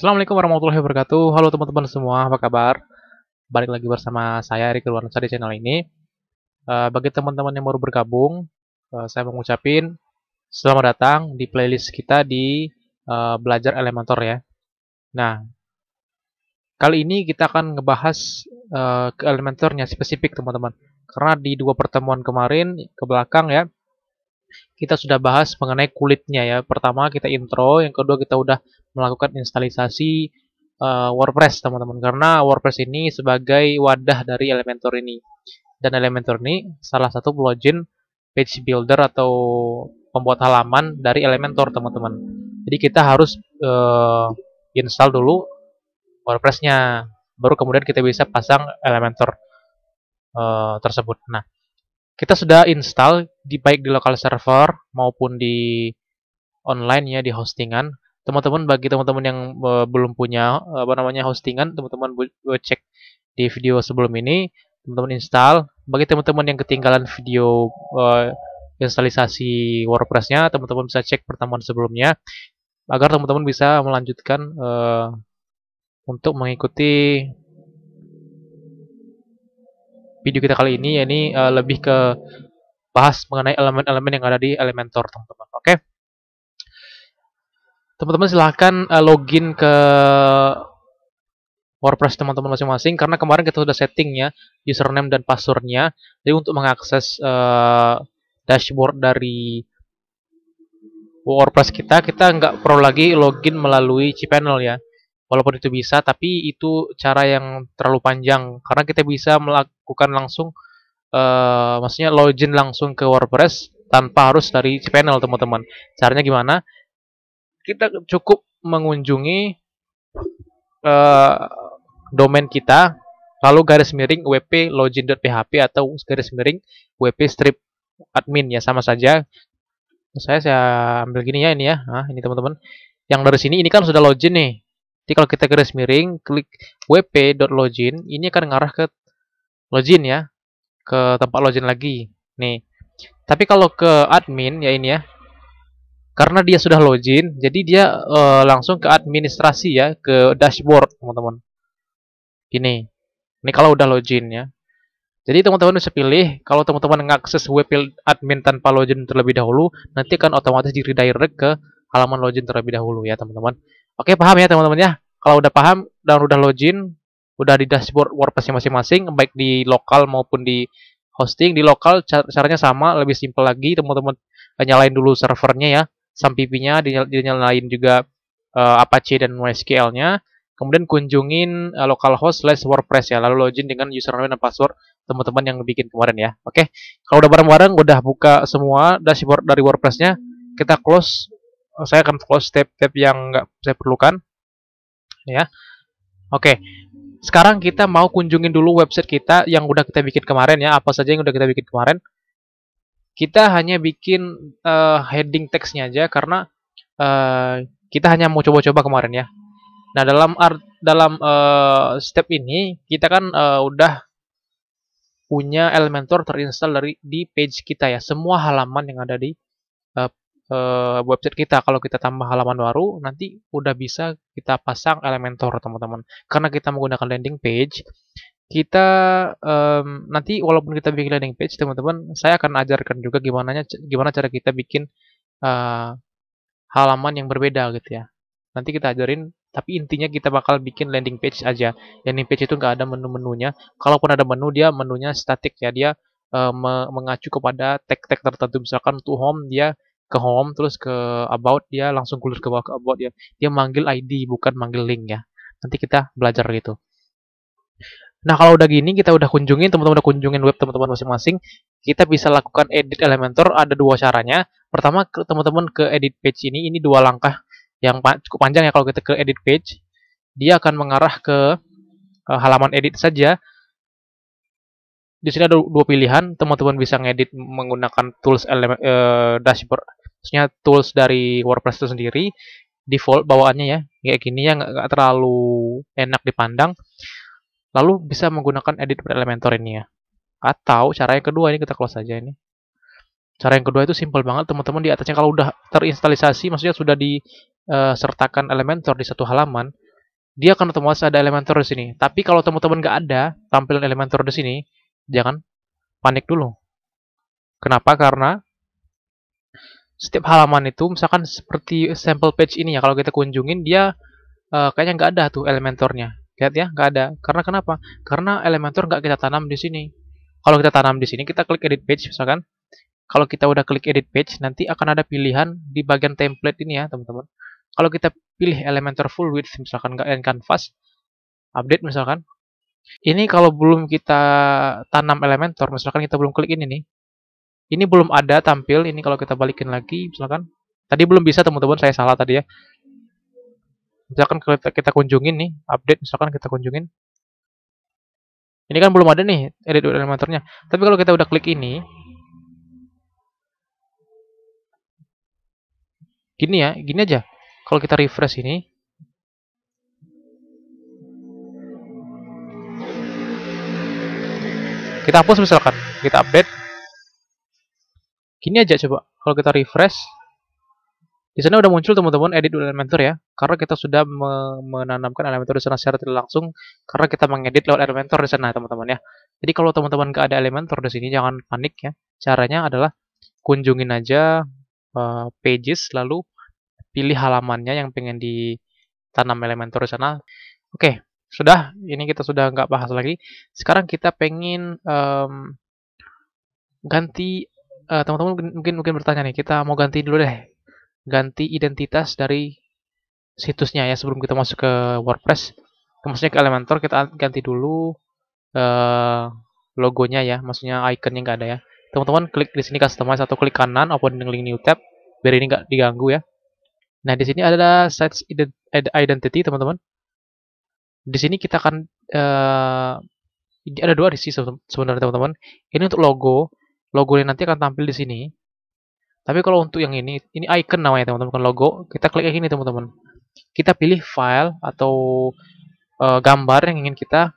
Assalamualaikum warahmatullahi wabarakatuh. Halo teman-teman semua, apa kabar? Balik lagi bersama saya Erik Irwansyah di channel ini. Eh, bagi teman-teman yang baru bergabung, eh, saya mengucapkan selamat datang di playlist kita di eh, Belajar Elementor ya. Nah, kali ini kita akan ngebahas ke Elementornya spesifik teman-teman. Karena di dua pertemuan kemarin ke belakang ya, kita sudah bahas mengenai kulitnya ya. Pertama kita intro, yang kedua kita udah melakukan instalisasi uh, WordPress teman-teman karena WordPress ini sebagai wadah dari Elementor ini dan Elementor ini salah satu plugin page builder atau pembuat halaman dari Elementor teman-teman jadi kita harus uh, install dulu WordPressnya baru kemudian kita bisa pasang Elementor uh, tersebut nah kita sudah install di baik di lokal server maupun di online ya di hostingan teman-teman bagi teman-teman yang uh, belum punya eh, apa namanya hostingan teman-teman cek di video sebelum ini teman-teman install bagi teman-teman yang ketinggalan video uh, instalisasi WordPress-nya teman-teman bisa cek pertemuan sebelumnya agar teman-teman bisa melanjutkan uh, untuk mengikuti video kita kali ini ini uh, lebih ke bahas mengenai elemen-elemen yang ada di Elementor teman-teman oke okay? teman-teman silahkan uh, login ke WordPress teman-teman masing-masing karena kemarin kita sudah settingnya username dan passwordnya jadi untuk mengakses uh, dashboard dari WordPress kita kita nggak perlu lagi login melalui cPanel ya walaupun itu bisa tapi itu cara yang terlalu panjang karena kita bisa melakukan langsung uh, maksudnya login langsung ke WordPress tanpa harus dari cPanel teman-teman caranya gimana kita cukup mengunjungi uh, domain kita lalu garis miring wp login.php atau garis miring wp strip admin ya sama saja saya saya ambil gini ya ini ya nah, ini teman-teman yang dari sini ini kan sudah login nih jadi kalau kita garis miring klik wp.login ini akan ngarah ke login ya ke tempat login lagi nih tapi kalau ke admin ya ini ya karena dia sudah login jadi dia uh, langsung ke administrasi ya ke dashboard teman-teman Gini, ini kalau udah login ya jadi teman-teman bisa pilih kalau teman-teman mengakses web admin tanpa login terlebih dahulu nanti kan otomatis di redirect ke halaman login terlebih dahulu ya teman-teman oke paham ya teman-teman ya kalau udah paham dan udah login udah di dashboard WordPress masing-masing baik di lokal maupun di hosting di lokal caranya sama lebih simple lagi teman-teman nyalain dulu servernya ya Sam pipinya dinyalain juga uh, Apache dan MySQL-nya. Kemudian kunjungin uh, eh, localhost slash WordPress ya, lalu login dengan username dan password teman-teman yang bikin kemarin ya. Oke, okay? kalau udah bareng-bareng, udah buka semua dashboard dari WordPress-nya, kita close. Saya akan close step-step yang nggak saya perlukan. Ya, oke. Okay. Sekarang kita mau kunjungin dulu website kita yang udah kita bikin kemarin ya, apa saja yang udah kita bikin kemarin kita hanya bikin uh, heading teksnya aja karena uh, kita hanya mau coba-coba kemarin ya. Nah dalam art, dalam uh, step ini kita kan uh, udah punya Elementor terinstall dari di page kita ya. Semua halaman yang ada di uh, uh, website kita kalau kita tambah halaman baru nanti udah bisa kita pasang Elementor teman-teman. Karena kita menggunakan landing page, kita um, nanti walaupun kita bikin landing page teman-teman saya akan ajarkan juga gimana gimana cara kita bikin uh, halaman yang berbeda gitu ya nanti kita ajarin tapi intinya kita bakal bikin landing page aja landing page itu nggak ada menu-menunya kalaupun ada menu dia menunya statik ya dia um, mengacu kepada tag-tag tertentu misalkan untuk home dia ke home terus ke about dia langsung gulir ke bawah ke about ya dia manggil ID bukan manggil link ya nanti kita belajar gitu Nah, kalau udah gini, kita udah kunjungin, teman-teman udah kunjungin web teman-teman masing-masing, kita bisa lakukan edit Elementor, ada dua caranya. Pertama, teman-teman ke edit page ini, ini dua langkah yang cukup panjang ya kalau kita ke edit page. Dia akan mengarah ke eh, halaman edit saja. Di sini ada dua pilihan, teman-teman bisa ngedit menggunakan tools elemen, eh, dashboard, maksudnya tools dari WordPress itu sendiri, default bawaannya ya, kayak gini ya, nggak terlalu enak dipandang. Lalu bisa menggunakan edit per Elementor ini ya. Atau cara yang kedua ini kita close saja ini. Cara yang kedua itu simple banget teman-teman di atasnya kalau udah terinstalisasi maksudnya sudah disertakan eh, Elementor di satu halaman, dia akan otomatis ada Elementor di sini. Tapi kalau teman-teman nggak ada tampilan Elementor di sini, jangan panik dulu. Kenapa? Karena setiap halaman itu misalkan seperti sample page ini ya kalau kita kunjungin dia uh, kayaknya nggak ada tuh Elementornya Lihat ya, nggak ada. Karena kenapa? Karena Elementor nggak kita tanam di sini. Kalau kita tanam di sini, kita klik edit page misalkan. Kalau kita udah klik edit page, nanti akan ada pilihan di bagian template ini ya, teman-teman. Kalau kita pilih Elementor full width misalkan nggak end canvas, update misalkan. Ini kalau belum kita tanam Elementor, misalkan kita belum klik ini nih. Ini belum ada tampil, ini kalau kita balikin lagi misalkan. Tadi belum bisa teman-teman, saya salah tadi ya misalkan kita, kita kunjungin nih update misalkan kita kunjungin ini kan belum ada nih edit elementornya tapi kalau kita udah klik ini gini ya gini aja kalau kita refresh ini kita hapus misalkan kita update gini aja coba kalau kita refresh di sana udah muncul teman-teman edit Elementor ya, karena kita sudah me menanamkan Elementor di sana secara tidak langsung, karena kita mengedit lewat Elementor di sana teman-teman ya. Jadi kalau teman-teman nggak ada Elementor di sini jangan panik ya. Caranya adalah kunjungin aja uh, pages, lalu pilih halamannya yang pengen ditanam Elementor di sana. Oke, sudah. Ini kita sudah nggak bahas lagi. Sekarang kita pengen um, ganti eh, teman-teman uh, mungkin mungkin bertanya nih, kita mau ganti dulu deh ganti identitas dari situsnya ya sebelum kita masuk ke WordPress. Maksudnya ke Elementor kita ganti dulu uh, logonya ya, maksudnya icon yang nggak ada ya. Teman-teman klik di sini customize atau klik kanan open link new tab biar ini nggak diganggu ya. Nah, di sini ada site identity, teman-teman. Di sini kita akan uh, ada dua di sini sebenarnya, teman-teman. Ini untuk logo. Logo yang nanti akan tampil di sini. Tapi kalau untuk yang ini, ini icon namanya teman-teman, bukan logo. Kita klik yang ini teman-teman. Kita pilih file atau uh, gambar yang ingin kita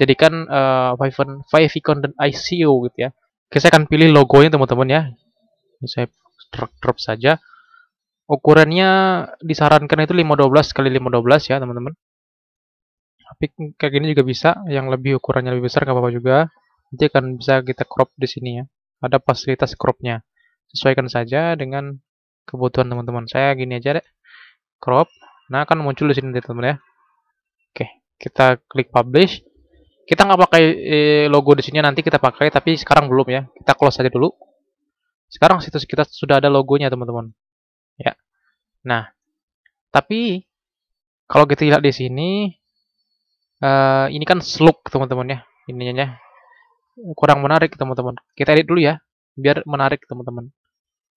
jadikan uh, dan ICO gitu ya. Oke, saya akan pilih logonya teman-teman ya. Ini saya drop, drop saja. Ukurannya disarankan itu 512 kali 512 ya teman-teman. Tapi kayak gini juga bisa, yang lebih ukurannya lebih besar nggak apa-apa juga. Nanti akan bisa kita crop di sini ya. Ada fasilitas cropnya sesuaikan saja dengan kebutuhan teman-teman. Saya gini aja deh, crop. Nah, akan muncul di sini teman-teman ya. Oke, kita klik publish. Kita nggak pakai eh, logo di sini, nanti kita pakai, tapi sekarang belum ya. Kita close saja dulu. Sekarang situs kita sudah ada logonya teman-teman. Ya. Nah, tapi kalau kita lihat di sini, uh, ini kan slug teman-teman ya, ininya ya. kurang menarik teman-teman. Kita edit dulu ya, biar menarik teman-teman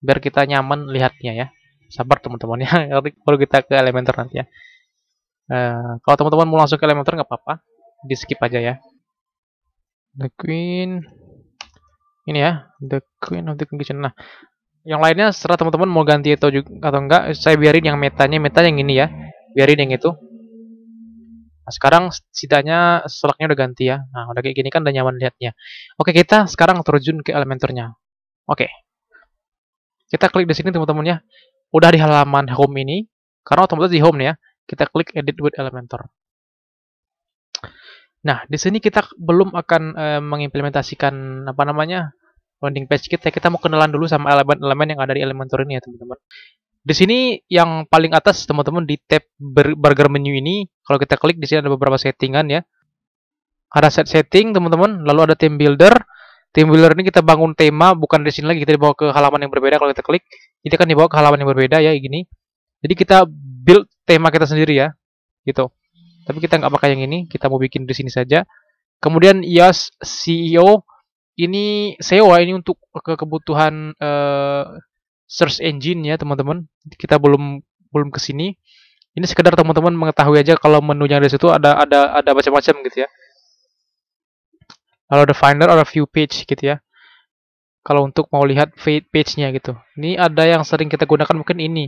biar kita nyaman lihatnya ya sabar teman-teman ya kalau kita ke Elementor nanti ya uh, kalau teman-teman mau langsung ke Elementor nggak apa-apa di skip aja ya the queen ini ya the queen of the condition nah yang lainnya setelah teman-teman mau ganti itu juga atau enggak saya biarin yang metanya meta yang ini ya biarin yang itu nah, sekarang setidaknya selaknya udah ganti ya nah udah kayak gini kan udah nyaman lihatnya oke kita sekarang terjun ke elementornya oke kita klik di sini teman-teman ya. Udah di halaman home ini, karena otomatis di home nih ya. Kita klik edit with Elementor. Nah, di sini kita belum akan e, mengimplementasikan apa namanya? landing page kita. Kita mau kenalan dulu sama elemen-elemen yang ada di Elementor ini ya, teman-teman. Di sini yang paling atas teman-teman di tab burger menu ini, kalau kita klik di sini ada beberapa settingan ya. Ada set setting teman-teman, lalu ada theme builder, Tim builder ini kita bangun tema bukan di sini lagi kita dibawa ke halaman yang berbeda kalau kita klik kita kan dibawa ke halaman yang berbeda ya gini. Jadi kita build tema kita sendiri ya. Gitu. Tapi kita nggak pakai yang ini, kita mau bikin di sini saja. Kemudian IAS CEO ini SEO ini untuk ke kebutuhan uh, search engine ya teman-teman. Kita belum belum ke Ini sekedar teman-teman mengetahui aja kalau menu yang ada situ ada ada ada macam-macam gitu ya. Kalau ada finder or view page gitu ya. Kalau untuk mau lihat page-nya gitu. Ini ada yang sering kita gunakan mungkin ini.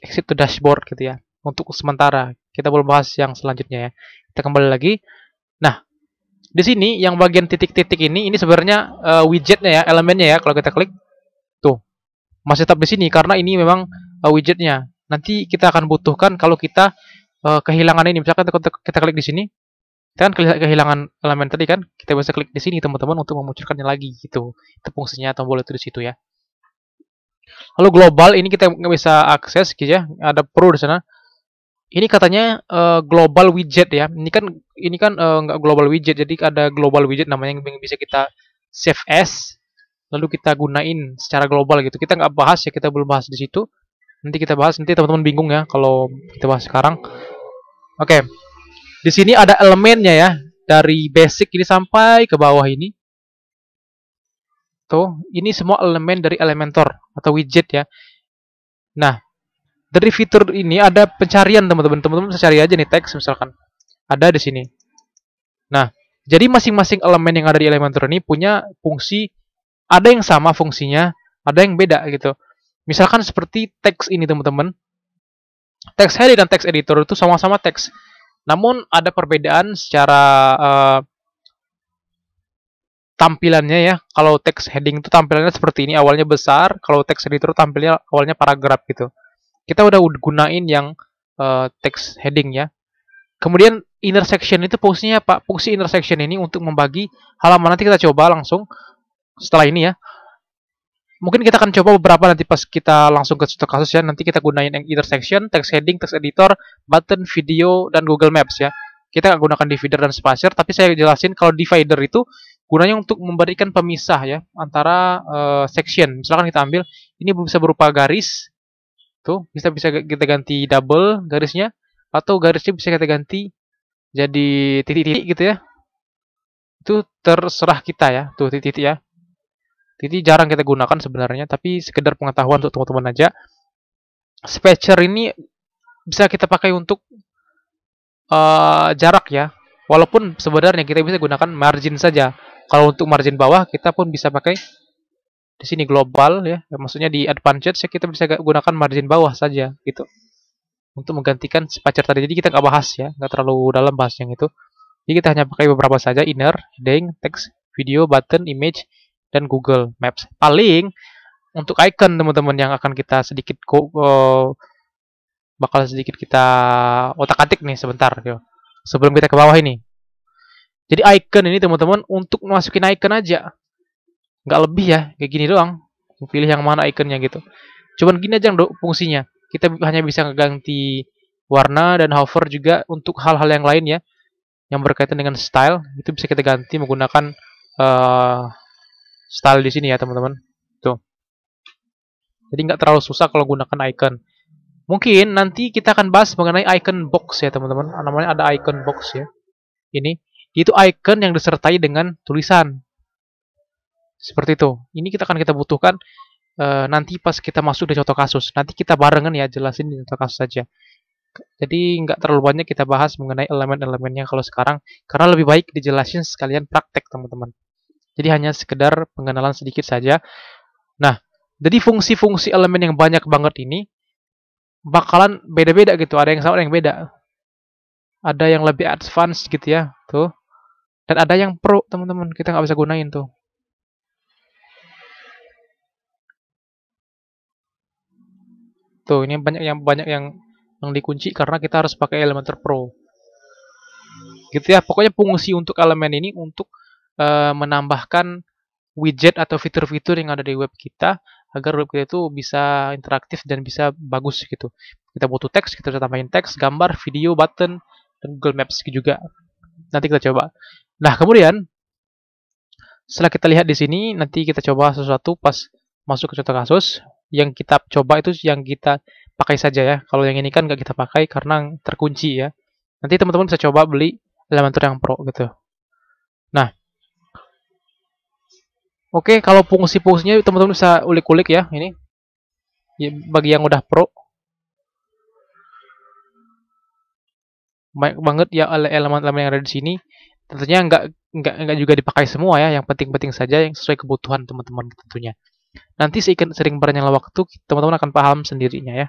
Exit to dashboard gitu ya. Untuk sementara. Kita belum bahas yang selanjutnya ya. Kita kembali lagi. Nah, di sini yang bagian titik-titik ini ini sebenarnya uh, widgetnya ya elemennya ya kalau kita klik tuh masih tetap di sini karena ini memang uh, widgetnya nanti kita akan butuhkan kalau kita uh, kehilangan ini misalkan kita klik di sini kita kan kehilangan elemen tadi kan, kita bisa klik di sini teman-teman untuk memunculkannya lagi gitu. Itu fungsinya tombol itu di situ ya. Lalu global ini kita nggak bisa akses gitu ya, ada pro di sana. Ini katanya uh, global widget ya. Ini kan ini kan uh, global widget, jadi ada global widget namanya yang bisa kita save as lalu kita gunain secara global gitu. Kita nggak bahas ya, kita belum bahas di situ. Nanti kita bahas nanti teman-teman bingung ya kalau kita bahas sekarang. Oke. Okay. Di sini ada elemennya ya, dari basic ini sampai ke bawah ini. Tuh, ini semua elemen dari Elementor atau widget ya. Nah, dari fitur ini ada pencarian teman-teman. Teman-teman bisa cari aja nih teks misalkan. Ada di sini. Nah, jadi masing-masing elemen yang ada di Elementor ini punya fungsi ada yang sama fungsinya, ada yang beda gitu. Misalkan seperti teks ini teman-teman. Teks header dan teks editor itu sama-sama teks. Namun ada perbedaan secara uh, tampilannya ya. Kalau teks heading itu tampilannya seperti ini, awalnya besar. Kalau teks editor tampilnya awalnya paragraf gitu. Kita udah gunain yang uh, text heading ya. Kemudian intersection itu fungsinya apa? Fungsi intersection ini untuk membagi halaman nanti kita coba langsung setelah ini ya mungkin kita akan coba beberapa nanti pas kita langsung ke satu kasus ya. Nanti kita gunain yang intersection, text heading, text editor, button, video, dan Google Maps ya. Kita akan gunakan divider dan spacer, tapi saya jelasin kalau divider itu gunanya untuk memberikan pemisah ya antara uh, section. Misalkan kita ambil ini bisa berupa garis, tuh bisa bisa kita ganti double garisnya atau garisnya bisa kita ganti jadi titik-titik gitu ya. Itu terserah kita ya, tuh titik-titik ya jadi jarang kita gunakan sebenarnya, tapi sekedar pengetahuan untuk teman-teman aja. Spacer ini bisa kita pakai untuk uh, jarak ya. Walaupun sebenarnya kita bisa gunakan margin saja. Kalau untuk margin bawah kita pun bisa pakai di sini global ya. maksudnya di advanced, ya kita bisa gunakan margin bawah saja gitu. Untuk menggantikan spacer tadi. Jadi kita nggak bahas ya, nggak terlalu dalam bahas yang itu. Jadi kita hanya pakai beberapa saja, inner, heading, text, video, button, image, dan Google Maps. Paling untuk icon teman-teman yang akan kita sedikit go, go, eh, bakal sedikit kita otak-atik nih sebentar yo. Sebelum kita ke bawah ini. Jadi icon ini teman-teman untuk masukin icon aja. Nggak lebih ya, kayak gini doang. Pilih yang mana iconnya gitu. Cuman gini aja dong fungsinya. Kita hanya bisa ganti warna dan hover juga untuk hal-hal yang lain ya. Yang berkaitan dengan style, itu bisa kita ganti menggunakan uh, style di sini ya teman-teman. Tuh. Jadi nggak terlalu susah kalau gunakan icon. Mungkin nanti kita akan bahas mengenai icon box ya teman-teman. Namanya ada icon box ya. Ini itu icon yang disertai dengan tulisan. Seperti itu. Ini kita akan kita butuhkan e, nanti pas kita masuk di contoh kasus. Nanti kita barengan ya jelasin di contoh kasus saja. Jadi nggak terlalu banyak kita bahas mengenai elemen-elemennya kalau sekarang karena lebih baik dijelasin sekalian praktek teman-teman. Jadi hanya sekedar pengenalan sedikit saja. Nah, jadi fungsi-fungsi elemen yang banyak banget ini bakalan beda-beda gitu. Ada yang sama, ada yang beda. Ada yang lebih advance gitu ya, tuh. Dan ada yang pro, teman-teman. Kita nggak bisa gunain tuh. Tuh, ini banyak yang banyak yang yang dikunci karena kita harus pakai elemen Pro. Gitu ya, pokoknya fungsi untuk elemen ini untuk Eh, menambahkan widget atau fitur-fitur yang ada di web kita agar web kita itu bisa interaktif dan bisa bagus gitu. Kita butuh teks, kita bisa tambahin teks, gambar, video, button, dan Google Maps juga. Nanti kita coba. Nah, kemudian setelah kita lihat di sini, nanti kita coba sesuatu pas masuk ke contoh kasus. Yang kita coba itu yang kita pakai saja ya. Kalau yang ini kan nggak kita pakai karena terkunci ya. Nanti teman-teman bisa coba beli Elementor yang Pro gitu. Oke, kalau fungsi-fungsinya teman-teman bisa ulik-ulik ya ini. Ya, bagi yang udah pro. Banyak banget ya elemen-elemen yang ada di sini. Tentunya nggak nggak nggak juga dipakai semua ya, yang penting-penting saja yang sesuai kebutuhan teman-teman tentunya. Nanti sering berjalannya waktu teman-teman akan paham sendirinya ya.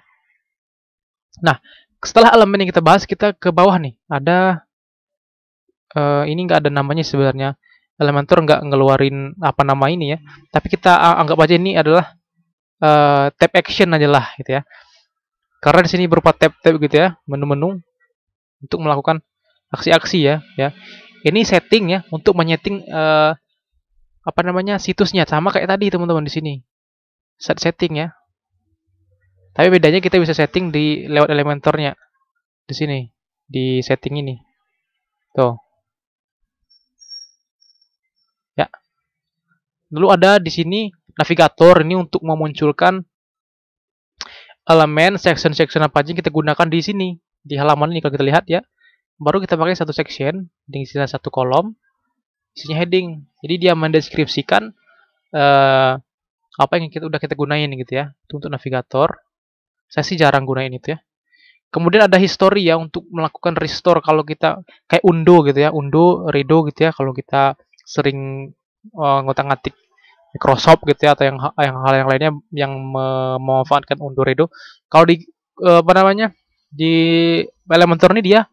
Nah, setelah elemen yang kita bahas kita ke bawah nih. Ada uh, ini nggak ada namanya sebenarnya Elementor nggak ngeluarin apa nama ini ya, tapi kita anggap aja ini adalah uh, eh, tab action aja lah gitu ya. Karena di sini berupa tab-tab gitu ya, menu-menu untuk melakukan aksi-aksi ya, ya. Ini setting ya untuk menyeting uh, apa namanya situsnya sama kayak tadi teman-teman di sini. Set setting ya. Tapi bedanya kita bisa setting di lewat elementornya di sini di setting ini. Tuh. Lalu ada di sini navigator ini untuk memunculkan elemen section-section apa aja yang kita gunakan di sini di halaman ini kalau kita lihat ya. Baru kita pakai satu section di sini satu kolom isinya heading. Jadi dia mendeskripsikan uh, apa yang kita udah kita gunain gitu ya. Itu untuk navigator. Saya sih jarang gunain itu ya. Kemudian ada history ya untuk melakukan restore kalau kita kayak undo gitu ya, undo, redo gitu ya kalau kita sering uh, eh, ngotak-ngatik Microsoft gitu ya atau yang yang hal yang lainnya yang memanfaatkan undur itu kalau di uh, apa namanya di Elementor ini dia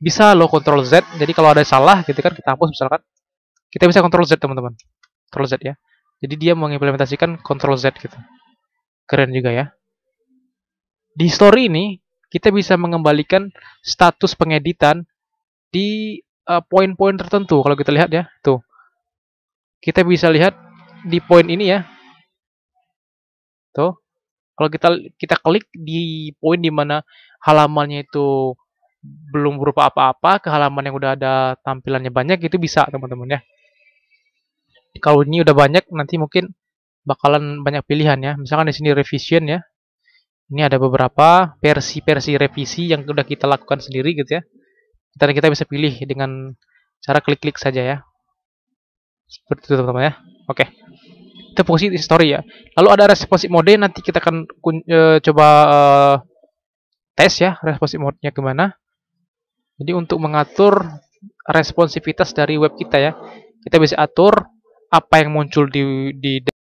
bisa lo kontrol Z jadi kalau ada salah gitu kan kita hapus misalkan kita bisa kontrol Z teman-teman kontrol Z ya jadi dia mengimplementasikan kontrol Z gitu keren juga ya di story ini kita bisa mengembalikan status pengeditan di eh, poin-poin uh, tertentu kalau kita lihat ya tuh kita bisa lihat di poin ini ya. Tuh. Kalau kita kita klik di poin di mana halamannya itu belum berupa apa-apa ke halaman yang udah ada tampilannya banyak itu bisa teman-teman ya. Kalau ini udah banyak nanti mungkin bakalan banyak pilihan ya. Misalkan di sini revision ya. Ini ada beberapa versi-versi revisi yang udah kita lakukan sendiri gitu ya. Dan kita bisa pilih dengan cara klik-klik saja ya. Seperti itu teman-teman ya. Oke. Okay. Itu fungsi history ya. Lalu ada responsive mode nanti kita akan uh, coba uh, tes ya responsive mode-nya gimana. Jadi untuk mengatur responsivitas dari web kita ya, kita bisa atur apa yang muncul di di